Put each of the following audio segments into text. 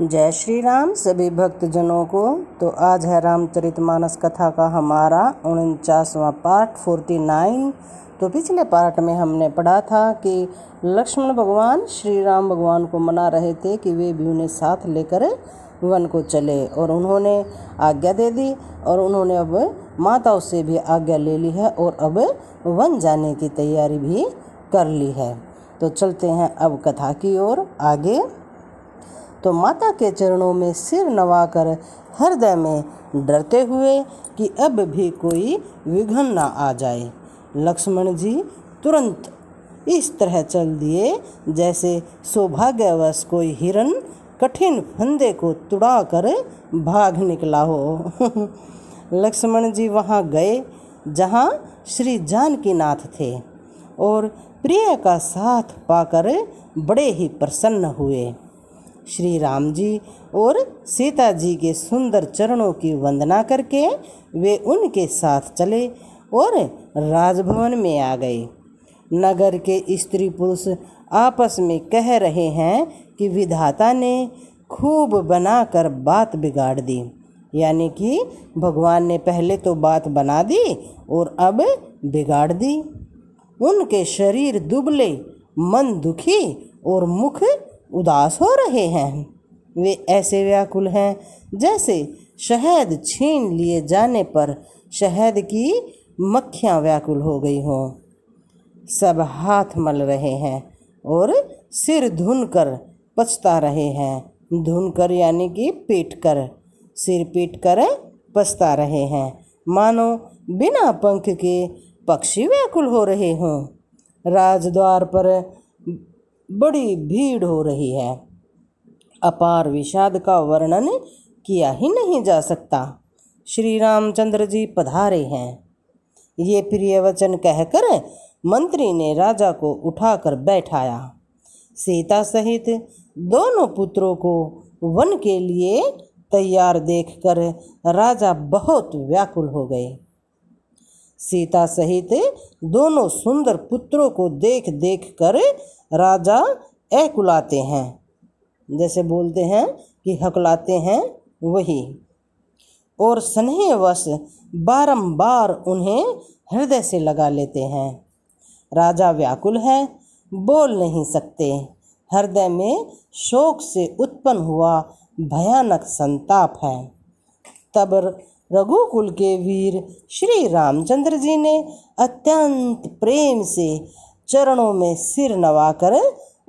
जय श्री राम सभी भक्तजनों को तो आज है रामचरित मानस कथा का हमारा उनचासवा पार्ट फोर्टी नाइन तो पिछले पार्ट में हमने पढ़ा था कि लक्ष्मण भगवान श्री राम भगवान को मना रहे थे कि वे भी उन्हें साथ लेकर वन को चले और उन्होंने आज्ञा दे दी और उन्होंने अब माताओं से भी आज्ञा ले ली है और अब वन जाने की तैयारी भी कर ली है तो चलते हैं अब कथा की ओर आगे तो माता के चरणों में सिर नवाकर हृदय में डरते हुए कि अब भी कोई विघ्न ना आ जाए लक्ष्मण जी तुरंत इस तरह चल दिए जैसे सौभाग्यवश कोई हिरण कठिन फंदे को तुड़ा कर भाग निकला हो लक्ष्मण जी वहाँ गए जहाँ श्री जानकी नाथ थे और प्रिय का साथ पाकर बड़े ही प्रसन्न हुए श्री राम जी और सीता जी के सुंदर चरणों की वंदना करके वे उनके साथ चले और राजभवन में आ गए नगर के स्त्री पुरुष आपस में कह रहे हैं कि विधाता ने खूब बनाकर बात बिगाड़ दी यानी कि भगवान ने पहले तो बात बना दी और अब बिगाड़ दी उनके शरीर दुबले मन दुखी और मुख उदास हो रहे हैं वे ऐसे व्याकुल हैं जैसे शहद छीन लिए जाने पर शहद की मक्खियाँ व्याकुल हो गई हों सब हाथ मल रहे हैं और सिर धुन कर पछता रहे हैं धुन कर यानी कि पीट कर सिर पीट कर पछता रहे हैं मानो बिना पंख के पक्षी व्याकुल हो रहे हों राजद्वार पर बड़ी भीड़ हो रही है अपार विषाद का वर्णन किया ही नहीं जा सकता श्री रामचंद्र जी पधारे हैं ये प्रिय वचन कहकर मंत्री ने राजा को उठाकर बैठाया सीता सहित दोनों पुत्रों को वन के लिए तैयार देखकर राजा बहुत व्याकुल हो गए सीता सहित दोनों सुंदर पुत्रों को देख देख कर राजा एकुलाते हैं जैसे बोलते हैं कि हकलाते हैं वही और स्नेहवश बारंबार उन्हें हृदय से लगा लेते हैं राजा व्याकुल है बोल नहीं सकते हृदय में शोक से उत्पन्न हुआ भयानक संताप है तब रघुकुल के वीर श्री रामचंद्र जी ने अत्यंत प्रेम से चरणों में सिर नवाकर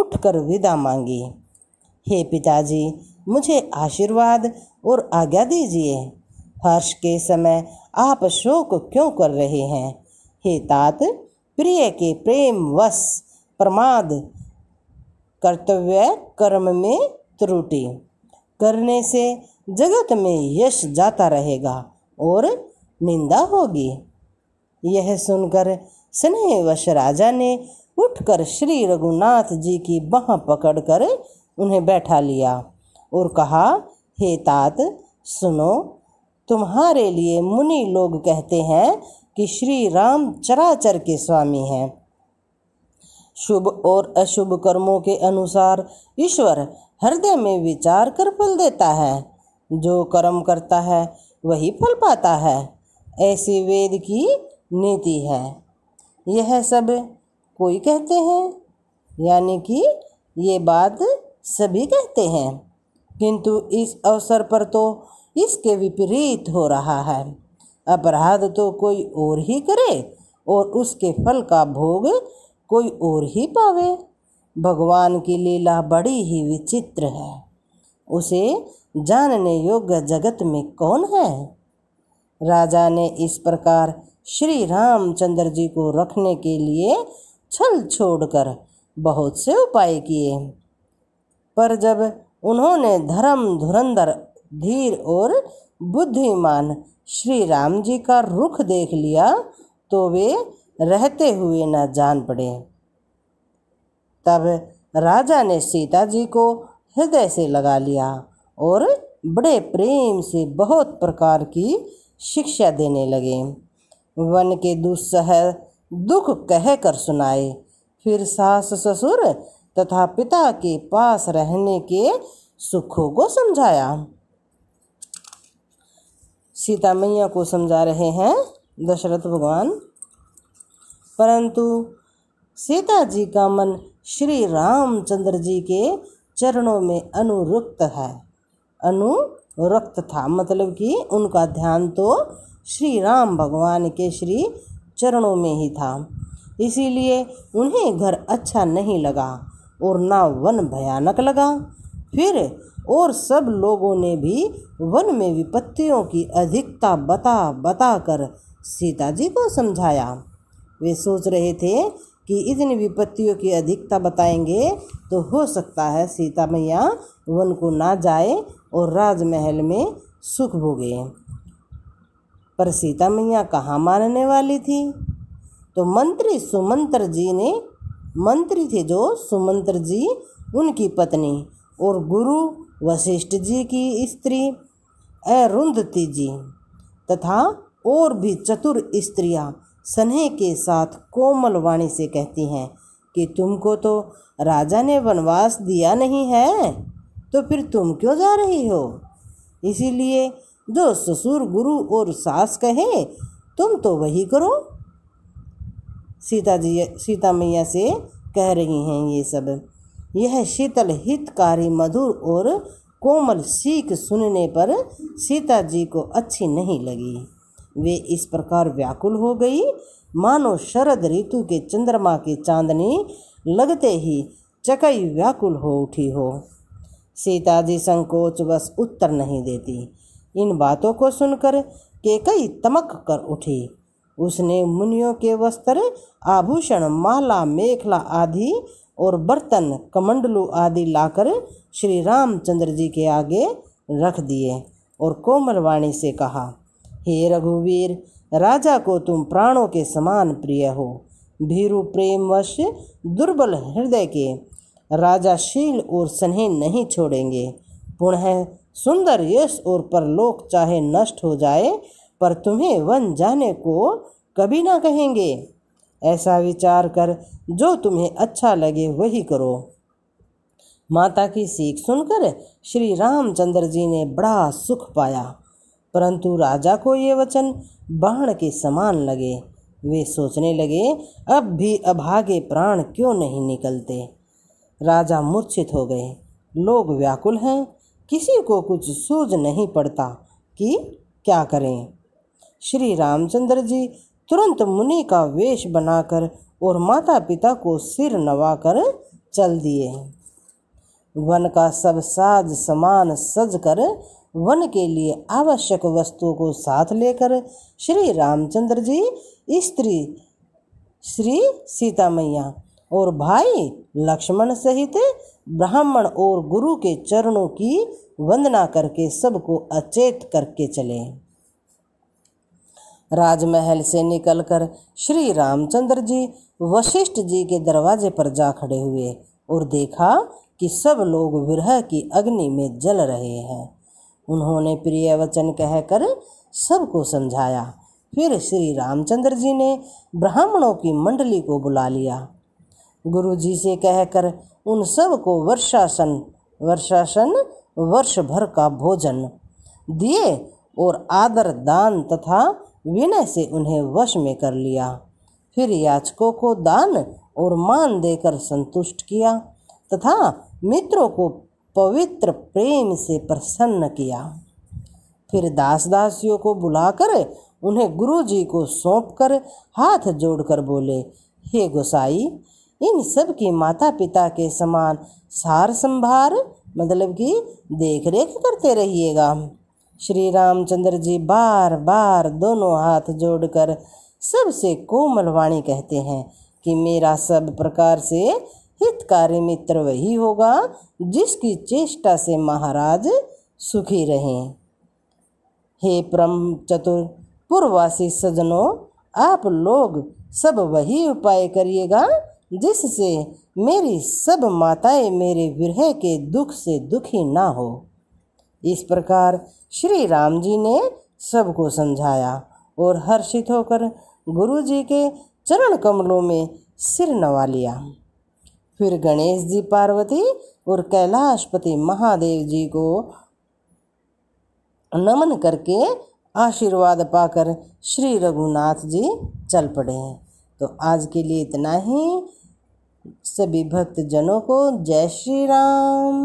उठकर विदा मांगी हे पिताजी मुझे आशीर्वाद और आज्ञा दीजिए हर्ष के समय आप शोक क्यों कर रहे हैं हे तात प्रिय के प्रेम वश प्रमाद कर्तव्य कर्म में त्रुटि करने से जगत में यश जाता रहेगा और निंदा होगी यह सुनकर स्नेहवश राजा ने उठकर श्री रघुनाथ जी की बाह पकड़कर उन्हें बैठा लिया और कहा हे तात सुनो तुम्हारे लिए मुनि लोग कहते हैं कि श्री राम चराचर के स्वामी हैं शुभ और अशुभ कर्मों के अनुसार ईश्वर हृदय में विचार कर फल देता है जो कर्म करता है वही फल पाता है ऐसी वेद की नीति है यह सब कोई कहते हैं यानी कि ये बात सभी कहते हैं किंतु इस अवसर पर तो इसके विपरीत हो रहा है अपराध तो कोई और ही करे और उसके फल का भोग कोई और ही पावे भगवान की लीला बड़ी ही विचित्र है उसे जानने योग्य जगत में कौन है राजा ने इस प्रकार श्री रामचंद्र जी को रखने के लिए छल छोड़कर बहुत से उपाय किए पर जब उन्होंने धर्म धुरंधर धीर और बुद्धिमान श्री राम जी का रुख देख लिया तो वे रहते हुए न जान पड़े तब राजा ने सीता जी को हृदय से लगा लिया और बड़े प्रेम से बहुत प्रकार की शिक्षा देने लगे वन के दुस्सह दुख कह कर सुनाए फिर सास ससुर तथा पिता के पास रहने के सुखों को समझाया सीता मैया को समझा रहे हैं दशरथ भगवान परंतु सीता जी का मन श्री रामचंद्र जी के चरणों में अनुरक्त है अनुरक्त था मतलब कि उनका ध्यान तो श्री राम भगवान के श्री चरणों में ही था इसीलिए उन्हें घर अच्छा नहीं लगा और ना वन भयानक लगा फिर और सब लोगों ने भी वन में विपत्तियों की अधिकता बता बता कर सीता जी को समझाया वे सोच रहे थे कि इन विपत्तियों की अधिकता बताएंगे तो हो सकता है सीता मैया वन को ना जाए और राजमहल में सुख भोगे पर सीता मैया कहाँ मानने वाली थी तो मंत्री सुमंत्र जी ने मंत्री थे जो सुमंत्र जी उनकी पत्नी और गुरु वशिष्ठ जी की स्त्री अरुंधति जी तथा और भी चतुर स्त्रियाँ स्नेह के साथ कोमल वाणी से कहती हैं कि तुमको तो राजा ने वनवास दिया नहीं है तो फिर तुम क्यों जा रही हो इसीलिए जो ससुर गुरु और सास कहे तुम तो वही करो सीता जी सीता मैया से कह रही हैं ये सब यह शीतल हितकारी मधुर और कोमल सीख सुनने पर सीता जी को अच्छी नहीं लगी वे इस प्रकार व्याकुल हो गई मानो शरद ऋतु के चंद्रमा की चांदनी लगते ही चकई व्याकुल हो उठी हो सीता जी संकोच बस उत्तर नहीं देती इन बातों को सुनकर केकई तमक कर उठी उसने मुनियों के वस्त्र आभूषण माला मेखला आदि और बर्तन कमंडलू आदि लाकर श्री रामचंद्र जी के आगे रख दिए और कोमलवाणी से कहा हे रघुवीर राजा को तुम प्राणों के समान प्रिय हो भीरु प्रेमवश दुर्बल हृदय के राजा शील और स्नेह नहीं छोड़ेंगे पुनः सुंदर यश और परलोक चाहे नष्ट हो जाए पर तुम्हें वन जाने को कभी ना कहेंगे ऐसा विचार कर जो तुम्हें अच्छा लगे वही करो माता की सीख सुनकर श्री रामचंद्र जी ने बड़ा सुख पाया परंतु राजा को ये वचन बाण के समान लगे वे सोचने लगे अब भी अभागे प्राण क्यों नहीं निकलते राजा मूर्छित हो गए लोग व्याकुल हैं किसी को कुछ सूझ नहीं पड़ता कि क्या करें श्री रामचंद्र जी तुरंत मुनि का वेश बनाकर और माता पिता को सिर नवाकर चल दिए वन का सब साज समान सज कर वन के लिए आवश्यक वस्तुओं को साथ लेकर श्री रामचंद्र जी स्त्री श्री सीता मैया और भाई लक्ष्मण सहित ब्राह्मण और गुरु के चरणों की वंदना करके सबको अचेत करके चले राजमहल से निकलकर श्री रामचंद्र जी वशिष्ठ जी के दरवाजे पर जा खड़े हुए और देखा कि सब लोग विरह की अग्नि में जल रहे हैं उन्होंने प्रिय वचन कहकर सबको समझाया फिर श्री रामचंद्र जी ने ब्राह्मणों की मंडली को बुला लिया गुरु जी से कहकर उन सब को वर्षासन वर्षासन वर्ष भर का भोजन दिए और आदर दान तथा विनय से उन्हें वश में कर लिया फिर याचकों को दान और मान देकर संतुष्ट किया तथा मित्रों को पवित्र प्रेम से प्रसन्न किया फिर दास दासियों को बुलाकर उन्हें गुरु जी को सौंप कर हाथ जोड़कर बोले हे गोसाई इन सब की माता पिता के समान सार संभार मतलब कि देख रेख करते रहिएगा श्री रामचंद्र जी बार बार दोनों हाथ जोड़कर सबसे कोमल वाणी कहते हैं कि मेरा सब प्रकार से हितकारी मित्र वही होगा जिसकी चेष्टा से महाराज सुखी रहें हे परम चतुर पूर्ववासी सजनों आप लोग सब वही उपाय करिएगा जिससे मेरी सब माताएं मेरे विरह के दुख से दुखी ना हो इस प्रकार श्री राम जी ने सबको समझाया और हर्षित होकर गुरु जी के चरण कमलों में सिर नवा लिया फिर गणेश जी पार्वती और कैलाशपति महादेव जी को नमन करके आशीर्वाद पाकर श्री रघुनाथ जी चल पड़े हैं तो आज के लिए इतना ही सभी भक्तजनों को जय श्री राम